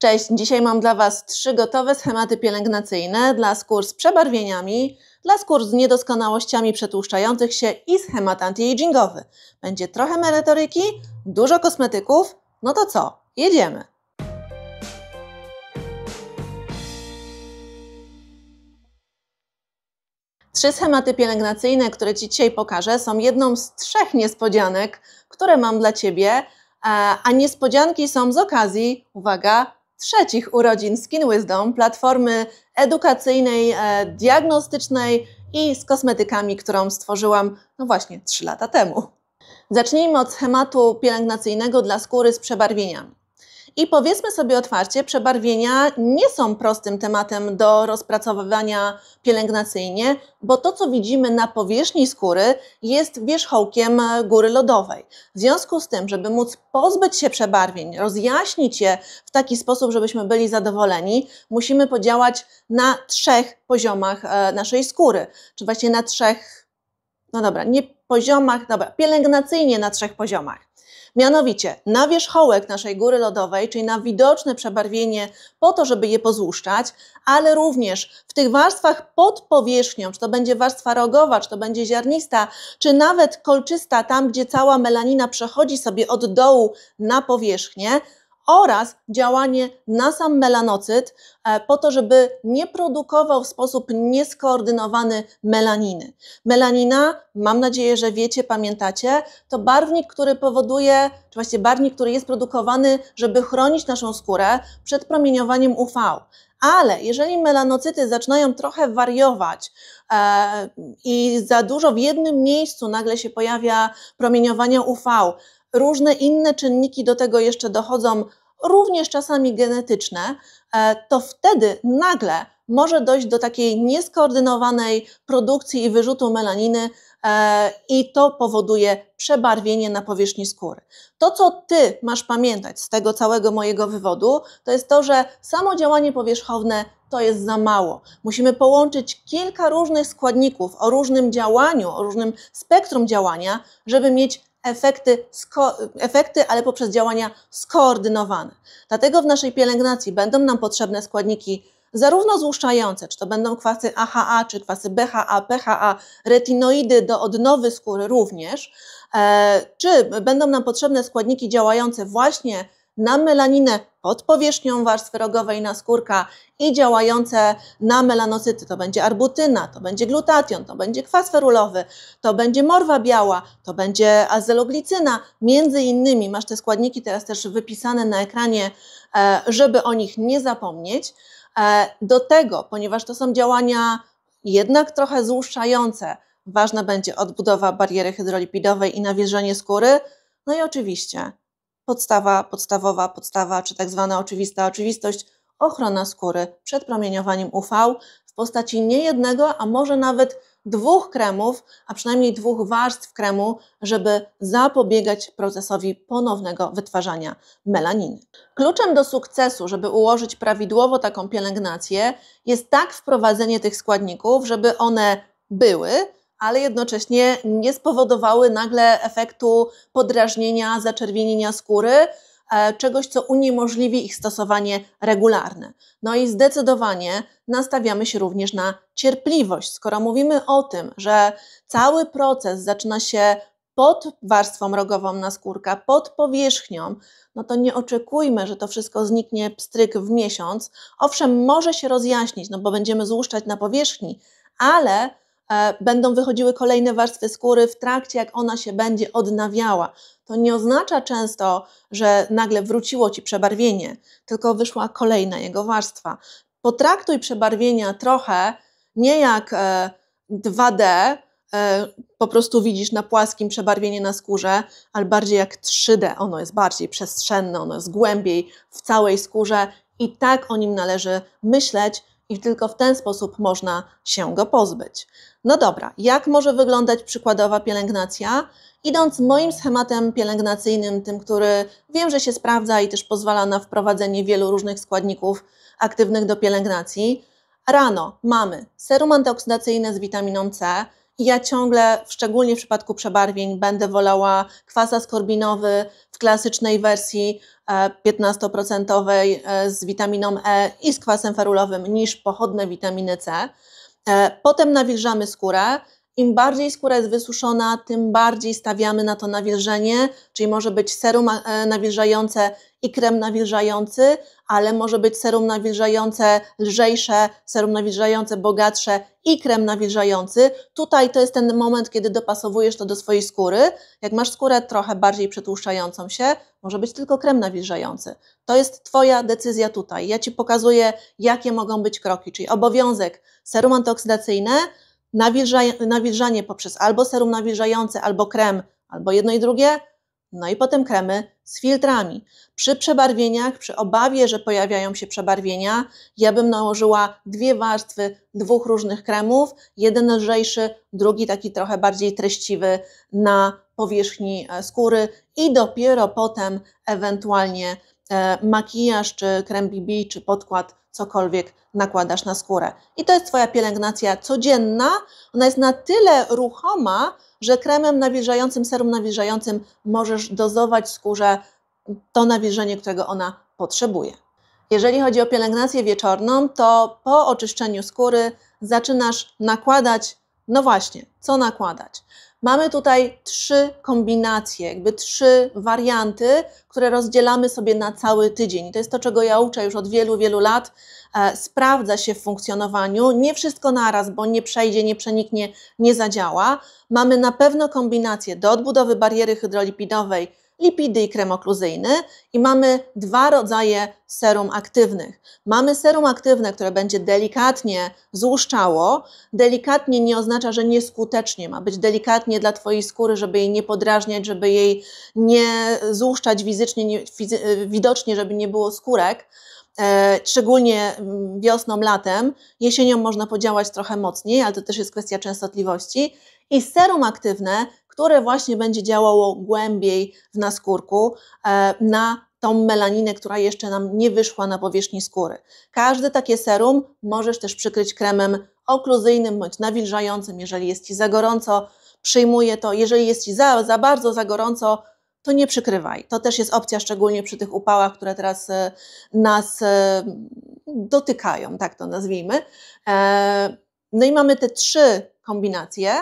Cześć, dzisiaj mam dla Was trzy gotowe schematy pielęgnacyjne dla skór z przebarwieniami, dla skór z niedoskonałościami przetłuszczających się i schemat antyagingowy. Będzie trochę merytoryki, dużo kosmetyków, no to co, jedziemy! Trzy schematy pielęgnacyjne, które Ci dzisiaj pokażę, są jedną z trzech niespodzianek, które mam dla Ciebie, a niespodzianki są z okazji, uwaga, trzecich urodzin Skin Wisdom, platformy edukacyjnej, e, diagnostycznej i z kosmetykami, którą stworzyłam, no właśnie, 3 lata temu. Zacznijmy od schematu pielęgnacyjnego dla skóry z przebarwieniami. I powiedzmy sobie otwarcie, przebarwienia nie są prostym tematem do rozpracowywania pielęgnacyjnie, bo to, co widzimy na powierzchni skóry, jest wierzchołkiem góry lodowej. W związku z tym, żeby móc pozbyć się przebarwień, rozjaśnić je w taki sposób, żebyśmy byli zadowoleni, musimy podziałać na trzech poziomach e, naszej skóry, czy właśnie na trzech no dobra, nie poziomach, dobra, pielęgnacyjnie na trzech poziomach. Mianowicie na wierzchołek naszej góry lodowej, czyli na widoczne przebarwienie po to, żeby je pozłuszczać, ale również w tych warstwach pod powierzchnią, czy to będzie warstwa rogowa, czy to będzie ziarnista, czy nawet kolczysta, tam gdzie cała melanina przechodzi sobie od dołu na powierzchnię, oraz działanie na sam melanocyt e, po to, żeby nie produkował w sposób nieskoordynowany melaniny. Melanina, mam nadzieję, że wiecie, pamiętacie, to barwnik, który powoduje, czy właściwie barwnik, który jest produkowany, żeby chronić naszą skórę przed promieniowaniem UV. Ale jeżeli melanocyty zaczynają trochę wariować e, i za dużo w jednym miejscu nagle się pojawia promieniowania UV, Różne inne czynniki do tego jeszcze dochodzą, również czasami genetyczne, e, to wtedy nagle może dojść do takiej nieskoordynowanej produkcji i wyrzutu melaniny, e, i to powoduje przebarwienie na powierzchni skóry. To, co ty masz pamiętać z tego całego mojego wywodu, to jest to, że samo działanie powierzchowne to jest za mało. Musimy połączyć kilka różnych składników o różnym działaniu, o różnym spektrum działania, żeby mieć efekty, efekty, ale poprzez działania skoordynowane. Dlatego w naszej pielęgnacji będą nam potrzebne składniki zarówno złuszczające, czy to będą kwasy AHA, czy kwasy BHA, PHA, retinoidy do odnowy skóry również, e, czy będą nam potrzebne składniki działające właśnie na melaninę pod powierzchnią warstwy rogowej naskórka i działające na melanocyty. To będzie arbutyna, to będzie glutation, to będzie kwas ferulowy, to będzie morwa biała, to będzie azeloglicyna, między innymi. Masz te składniki teraz też wypisane na ekranie, e, żeby o nich nie zapomnieć. E, do tego, ponieważ to są działania jednak trochę złuszczające, ważna będzie odbudowa bariery hydrolipidowej i nawilżenie skóry, no i oczywiście podstawa, podstawowa, podstawa, czy tak zwana oczywista oczywistość, ochrona skóry przed promieniowaniem UV w postaci nie jednego, a może nawet dwóch kremów, a przynajmniej dwóch warstw kremu, żeby zapobiegać procesowi ponownego wytwarzania melaniny. Kluczem do sukcesu, żeby ułożyć prawidłowo taką pielęgnację, jest tak wprowadzenie tych składników, żeby one były, ale jednocześnie nie spowodowały nagle efektu podrażnienia, zaczerwienienia skóry, e, czegoś, co uniemożliwi ich stosowanie regularne. No i zdecydowanie nastawiamy się również na cierpliwość. Skoro mówimy o tym, że cały proces zaczyna się pod warstwą rogową naskórka, pod powierzchnią, no to nie oczekujmy, że to wszystko zniknie pstryk w miesiąc. Owszem, może się rozjaśnić, no bo będziemy złuszczać na powierzchni, ale E, będą wychodziły kolejne warstwy skóry w trakcie, jak ona się będzie odnawiała. To nie oznacza często, że nagle wróciło ci przebarwienie, tylko wyszła kolejna jego warstwa. Potraktuj przebarwienia trochę nie jak 2D, e, e, po prostu widzisz na płaskim przebarwienie na skórze, ale bardziej jak 3D. Ono jest bardziej przestrzenne, ono jest głębiej w całej skórze i tak o nim należy myśleć, i tylko w ten sposób można się go pozbyć. No dobra, jak może wyglądać przykładowa pielęgnacja? Idąc moim schematem pielęgnacyjnym, tym, który wiem, że się sprawdza i też pozwala na wprowadzenie wielu różnych składników aktywnych do pielęgnacji, rano mamy serum antyoksydacyjne z witaminą C, ja ciągle, szczególnie w przypadku przebarwień, będę wolała kwas skorbinowy w klasycznej wersji 15% e, e, z witaminą E i z kwasem ferulowym niż pochodne witaminy C. E, potem nawilżamy skórę, im bardziej skóra jest wysuszona, tym bardziej stawiamy na to nawilżenie, czyli może być serum e, nawilżające i krem nawilżający, ale może być serum nawilżające lżejsze, serum nawilżające bogatsze i krem nawilżający. Tutaj to jest ten moment, kiedy dopasowujesz to do swojej skóry. Jak masz skórę trochę bardziej przetłuszczającą się, może być tylko krem nawilżający. To jest Twoja decyzja tutaj. Ja Ci pokazuję, jakie mogą być kroki, czyli obowiązek serum antyoksydacyjne, nawilża, nawilżanie poprzez albo serum nawilżające, albo krem, albo jedno i drugie, no i potem kremy z filtrami. Przy przebarwieniach, przy obawie, że pojawiają się przebarwienia, ja bym nałożyła dwie warstwy dwóch różnych kremów, jeden lżejszy, drugi taki trochę bardziej treściwy na powierzchni e, skóry i dopiero potem ewentualnie E, makijaż, czy krem BB, czy podkład, cokolwiek nakładasz na skórę. I to jest Twoja pielęgnacja codzienna. Ona jest na tyle ruchoma, że kremem nawilżającym, serum nawilżającym możesz dozować skórze to nawilżenie, którego ona potrzebuje. Jeżeli chodzi o pielęgnację wieczorną, to po oczyszczeniu skóry zaczynasz nakładać, no właśnie, co nakładać? Mamy tutaj trzy kombinacje, jakby trzy warianty, które rozdzielamy sobie na cały tydzień. To jest to, czego ja uczę już od wielu, wielu lat. E, sprawdza się w funkcjonowaniu. Nie wszystko naraz, bo nie przejdzie, nie przeniknie, nie zadziała. Mamy na pewno kombinację do odbudowy bariery hydrolipidowej lipidy i krem okluzyjny i mamy dwa rodzaje serum aktywnych. Mamy serum aktywne, które będzie delikatnie złuszczało. Delikatnie nie oznacza, że nieskutecznie. Ma być delikatnie dla Twojej skóry, żeby jej nie podrażniać, żeby jej nie złuszczać fizycznie, nie, fizy, e, widocznie, żeby nie było skórek e, szczególnie mm, wiosną, latem. Jesienią można podziałać trochę mocniej, ale to też jest kwestia częstotliwości. I serum aktywne które właśnie będzie działało głębiej w naskórku e, na tą melaninę, która jeszcze nam nie wyszła na powierzchni skóry. Każde takie serum możesz też przykryć kremem okluzyjnym bądź nawilżającym, jeżeli jest Ci za gorąco, przyjmuję to. Jeżeli jest Ci za, za bardzo za gorąco, to nie przykrywaj. To też jest opcja, szczególnie przy tych upałach, które teraz e, nas e, dotykają, tak to nazwijmy. No i mamy te trzy kombinacje,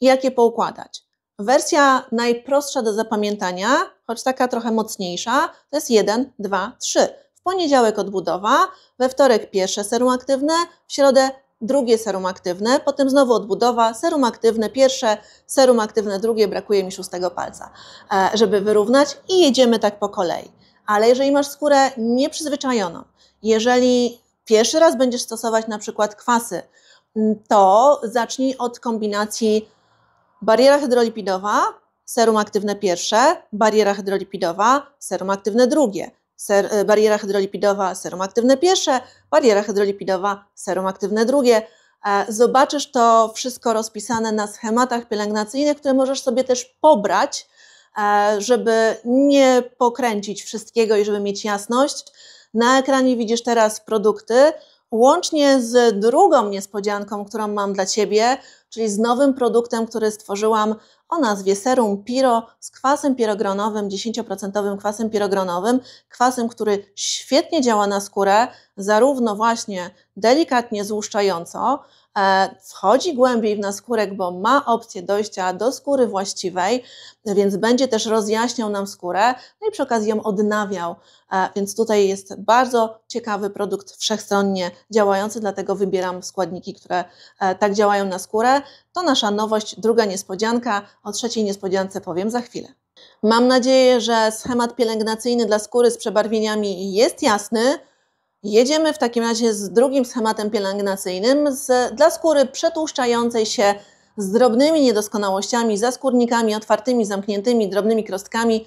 jak je poukładać. Wersja najprostsza do zapamiętania, choć taka trochę mocniejsza, to jest 1, 2, 3. W poniedziałek odbudowa, we wtorek pierwsze serum aktywne, w środę drugie serum aktywne, potem znowu odbudowa, serum aktywne pierwsze, serum aktywne drugie, brakuje mi szóstego palca, e, żeby wyrównać i jedziemy tak po kolei. Ale jeżeli masz skórę nieprzyzwyczajoną, jeżeli pierwszy raz będziesz stosować na przykład kwasy, to zacznij od kombinacji bariera hydrolipidowa, serum aktywne pierwsze, bariera hydrolipidowa, serum aktywne drugie, ser, e, bariera hydrolipidowa, serum aktywne pierwsze, bariera hydrolipidowa, serum aktywne drugie. E, zobaczysz to wszystko rozpisane na schematach pielęgnacyjnych, które możesz sobie też pobrać, e, żeby nie pokręcić wszystkiego i żeby mieć jasność. Na ekranie widzisz teraz produkty, łącznie z drugą niespodzianką, którą mam dla Ciebie, czyli z nowym produktem, który stworzyłam o nazwie Serum Piro z kwasem pirogronowym, 10% kwasem pirogronowym, kwasem, który świetnie działa na skórę, zarówno właśnie delikatnie złuszczająco, e, wchodzi głębiej w naskórek, bo ma opcję dojścia do skóry właściwej, więc będzie też rozjaśniał nam skórę, no i przy okazji ją odnawiał. E, więc tutaj jest bardzo ciekawy produkt wszechstronnie działający, dlatego wybieram składniki, które e, tak działają na skórę. To nasza nowość, druga niespodzianka. O trzeciej niespodziance powiem za chwilę. Mam nadzieję, że schemat pielęgnacyjny dla skóry z przebarwieniami jest jasny. Jedziemy w takim razie z drugim schematem pielęgnacyjnym z, dla skóry przetłuszczającej się z drobnymi niedoskonałościami, zaskórnikami otwartymi, zamkniętymi, drobnymi krostkami.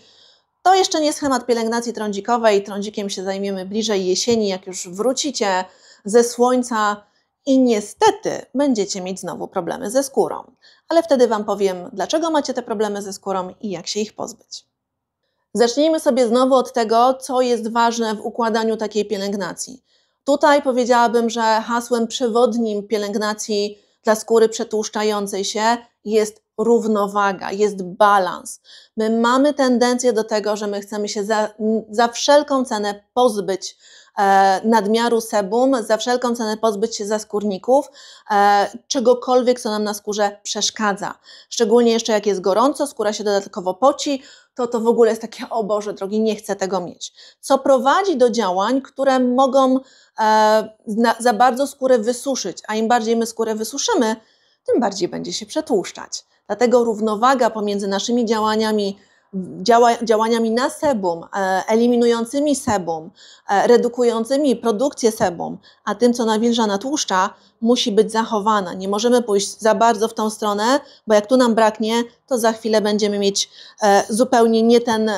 To jeszcze nie schemat pielęgnacji trądzikowej. Trądzikiem się zajmiemy bliżej jesieni, jak już wrócicie ze słońca i niestety będziecie mieć znowu problemy ze skórą. Ale wtedy Wam powiem, dlaczego macie te problemy ze skórą i jak się ich pozbyć. Zacznijmy sobie znowu od tego, co jest ważne w układaniu takiej pielęgnacji. Tutaj powiedziałabym, że hasłem przewodnim pielęgnacji dla skóry przetłuszczającej się jest równowaga, jest balans. My mamy tendencję do tego, że my chcemy się za, za wszelką cenę pozbyć E, nadmiaru sebum, za wszelką cenę pozbyć się zaskórników, e, czegokolwiek, co nam na skórze przeszkadza. Szczególnie jeszcze jak jest gorąco, skóra się dodatkowo poci, to to w ogóle jest takie, o Boże drogi, nie chcę tego mieć. Co prowadzi do działań, które mogą e, za bardzo skórę wysuszyć, a im bardziej my skórę wysuszymy, tym bardziej będzie się przetłuszczać. Dlatego równowaga pomiędzy naszymi działaniami działa, działaniami na sebum, e, eliminującymi sebum, e, redukującymi produkcję sebum, a tym, co nawilża na tłuszcza, musi być zachowana. Nie możemy pójść za bardzo w tą stronę, bo jak tu nam braknie, to za chwilę będziemy mieć e, zupełnie nie ten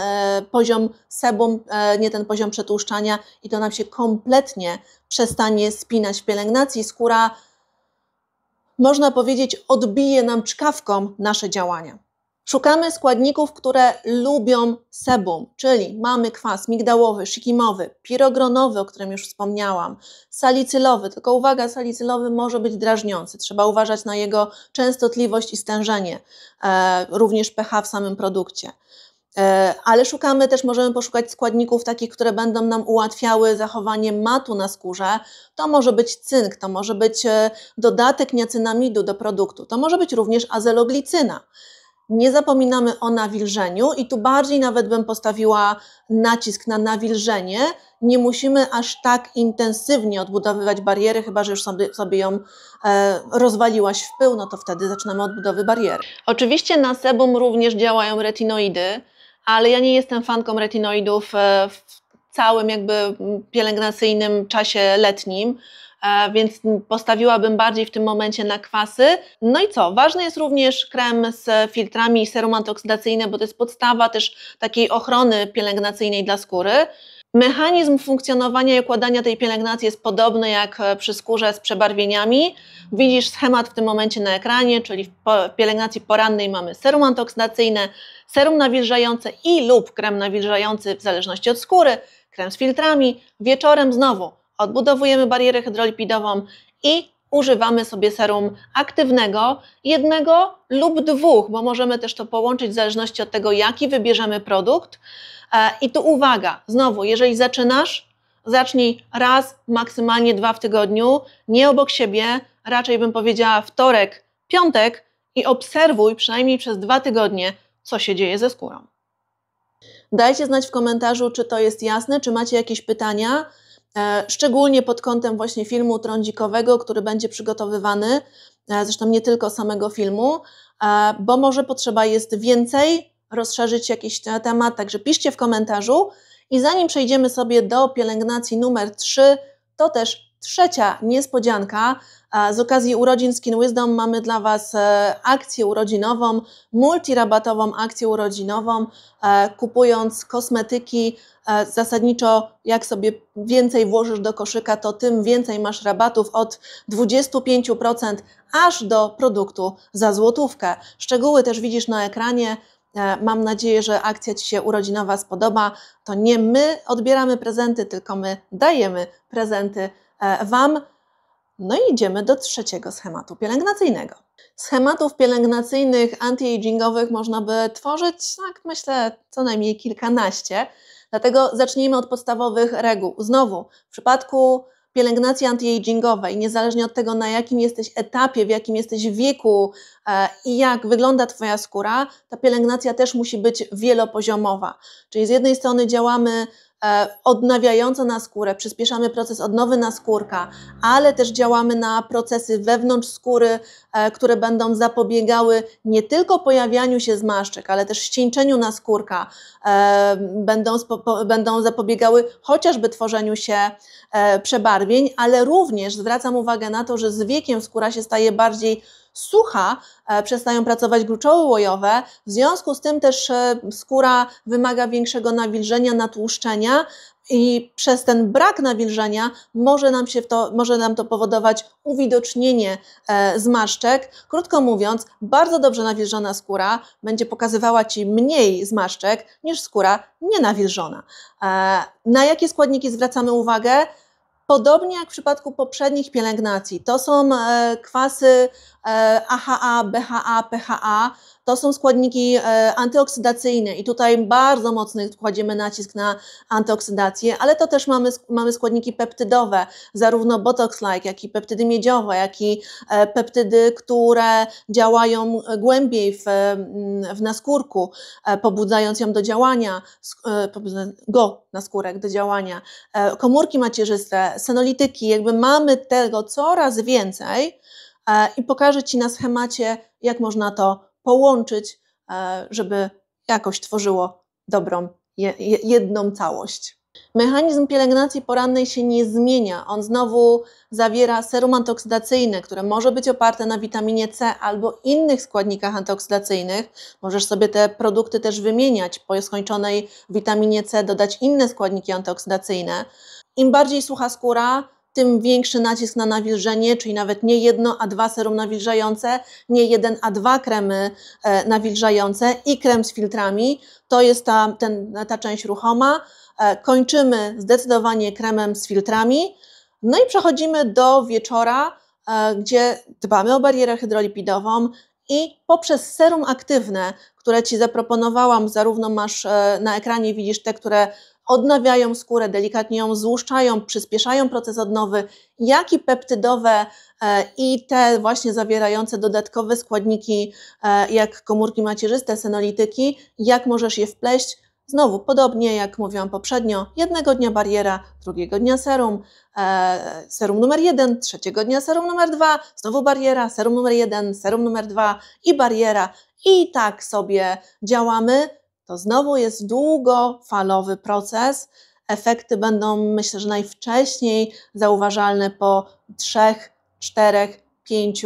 poziom sebum, nie ten poziom przetłuszczania i to nam się kompletnie przestanie spinać w pielęgnacji. Skóra, można powiedzieć, odbije nam czkawką nasze działania. Szukamy składników, które lubią sebum, czyli mamy kwas migdałowy, szikimowy, pirogronowy, o którym już wspomniałam, salicylowy, tylko uwaga, salicylowy może być drażniący, trzeba uważać na jego częstotliwość i stężenie, e, również pH w samym produkcie. E, ale szukamy też, możemy poszukać składników takich, które będą nam ułatwiały zachowanie matu na skórze. To może być cynk, to może być e, dodatek niacynamidu do produktu, to może być również azeloglicyna nie zapominamy o nawilżeniu i tu bardziej nawet bym postawiła nacisk na nawilżenie. Nie musimy aż tak intensywnie odbudowywać bariery, chyba że już sobie, sobie ją e, rozwaliłaś w pył, no to wtedy zaczynamy odbudowy bariery. Oczywiście na sebum również działają retinoidy, ale ja nie jestem fanką retinoidów e, w całym jakby pielęgnacyjnym czasie letnim E, więc postawiłabym bardziej w tym momencie na kwasy. No i co? Ważny jest również krem z filtrami i serum antyoksydacyjne, bo to jest podstawa też takiej ochrony pielęgnacyjnej dla skóry. Mechanizm funkcjonowania i układania tej pielęgnacji jest podobny jak przy skórze z przebarwieniami. Widzisz schemat w tym momencie na ekranie, czyli w pielęgnacji porannej mamy serum antyoksydacyjne, serum nawilżające i lub krem nawilżający w zależności od skóry, krem z filtrami, wieczorem znowu odbudowujemy barierę hydrolipidową i używamy sobie serum aktywnego, jednego lub dwóch, bo możemy też to połączyć w zależności od tego, jaki wybierzemy produkt. E, I tu uwaga, znowu, jeżeli zaczynasz, zacznij raz, maksymalnie dwa w tygodniu, nie obok siebie, raczej bym powiedziała wtorek, piątek i obserwuj przynajmniej przez dwa tygodnie, co się dzieje ze skórą. Dajcie znać w komentarzu, czy to jest jasne, czy macie jakieś pytania. E, szczególnie pod kątem właśnie filmu trądzikowego, który będzie przygotowywany, e, zresztą nie tylko samego filmu, e, bo może potrzeba jest więcej, rozszerzyć jakiś temat, także piszcie w komentarzu. I zanim przejdziemy sobie do pielęgnacji numer 3, to też Trzecia niespodzianka. Z okazji urodzin Skin Wisdom mamy dla Was e, akcję urodzinową, multirabatową akcję urodzinową, e, kupując kosmetyki. E, zasadniczo, jak sobie więcej włożysz do koszyka, to tym więcej masz rabatów od 25% aż do produktu za złotówkę. Szczegóły też widzisz na ekranie. Mam nadzieję, że akcja Ci się urodzinowa spodoba. To nie my odbieramy prezenty, tylko my dajemy prezenty E, wam. No i idziemy do trzeciego schematu pielęgnacyjnego. Schematów pielęgnacyjnych anti-agingowych można by tworzyć, tak myślę, co najmniej kilkanaście. Dlatego zacznijmy od podstawowych reguł. Znowu, w przypadku pielęgnacji anti-agingowej, niezależnie od tego, na jakim jesteś etapie, w jakim jesteś wieku e, i jak wygląda Twoja skóra, ta pielęgnacja też musi być wielopoziomowa. Czyli z jednej strony działamy E, odnawiająca skórę, przyspieszamy proces odnowy naskórka, ale też działamy na procesy wewnątrz skóry, e, które będą zapobiegały nie tylko pojawianiu się zmarszczek, ale też ścieńczeniu naskórka, e, będą, będą zapobiegały chociażby tworzeniu się przebarwień, ale również zwracam uwagę na to, że z wiekiem skóra się staje bardziej sucha, e, przestają pracować gruczoły łojowe, w związku z tym też e, skóra wymaga większego nawilżenia, natłuszczenia i przez ten brak nawilżenia może nam, się to, może nam to powodować uwidocznienie zmaszczek. zmarszczek. Krótko mówiąc, bardzo dobrze nawilżona skóra będzie pokazywała Ci mniej zmarszczek niż skóra nienawilżona. E, na jakie składniki zwracamy uwagę? Podobnie jak w przypadku poprzednich pielęgnacji, to są e, kwasy e, AHA, BHA, PHA, to są składniki e, antyoksydacyjne i tutaj bardzo mocno kładziemy nacisk na antyoksydację, ale to też mamy, mamy składniki peptydowe, zarówno botox-like, jak i peptydy miedziowe, jak i peptydy, które działają głębiej w, mm, w naskórku, pobudzając ją do działania, go naskórek do działania. Komórki macierzyste senolityki, jakby mamy tego coraz więcej e, i pokażę Ci na schemacie, jak można to połączyć, e, żeby jakoś tworzyło dobrą, jedną całość. Mechanizm pielęgnacji porannej się nie zmienia. On znowu zawiera serum antyoksydacyjne, które może być oparte na witaminie C albo innych składnikach antyoksydacyjnych. Możesz sobie te produkty też wymieniać. Po skończonej witaminie C dodać inne składniki antyoksydacyjne. Im bardziej sucha skóra, tym większy nacisk na nawilżenie, czyli nawet nie jedno, a dwa serum nawilżające, nie jeden, a dwa kremy e, nawilżające i krem z filtrami. To jest ta, ten, ta część ruchoma. E, kończymy zdecydowanie kremem z filtrami. No i przechodzimy do wieczora, e, gdzie dbamy o barierę hydrolipidową i poprzez serum aktywne, które Ci zaproponowałam, zarówno masz na ekranie, widzisz te, które odnawiają skórę, delikatnie ją złuszczają, przyspieszają proces odnowy, jak i peptydowe e, i te właśnie zawierające dodatkowe składniki, e, jak komórki macierzyste, senolityki, jak możesz je wpleść. Znowu, podobnie jak mówiłam poprzednio, jednego dnia bariera, drugiego dnia serum, e, serum numer jeden, trzeciego dnia serum numer dwa, znowu bariera, serum numer jeden, serum numer dwa i bariera. I tak sobie działamy, to znowu jest długofalowy proces. Efekty będą, myślę, że najwcześniej zauważalne po 3, 4, 5,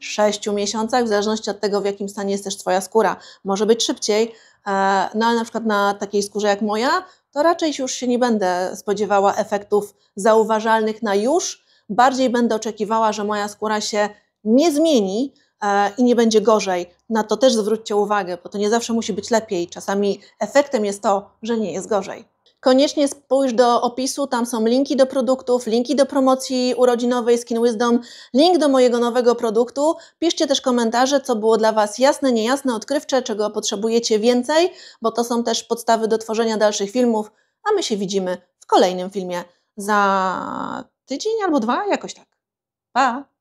6 miesiącach, w zależności od tego, w jakim stanie jest też Twoja skóra. Może być szybciej, e, no ale na przykład na takiej skórze jak moja, to raczej już się nie będę spodziewała efektów zauważalnych na już. Bardziej będę oczekiwała, że moja skóra się nie zmieni, E, i nie będzie gorzej. Na to też zwróćcie uwagę, bo to nie zawsze musi być lepiej. Czasami efektem jest to, że nie jest gorzej. Koniecznie spójrz do opisu, tam są linki do produktów, linki do promocji urodzinowej Skin Wisdom, link do mojego nowego produktu. Piszcie też komentarze, co było dla Was jasne, niejasne, odkrywcze, czego potrzebujecie więcej, bo to są też podstawy do tworzenia dalszych filmów, a my się widzimy w kolejnym filmie za tydzień albo dwa, jakoś tak. Pa!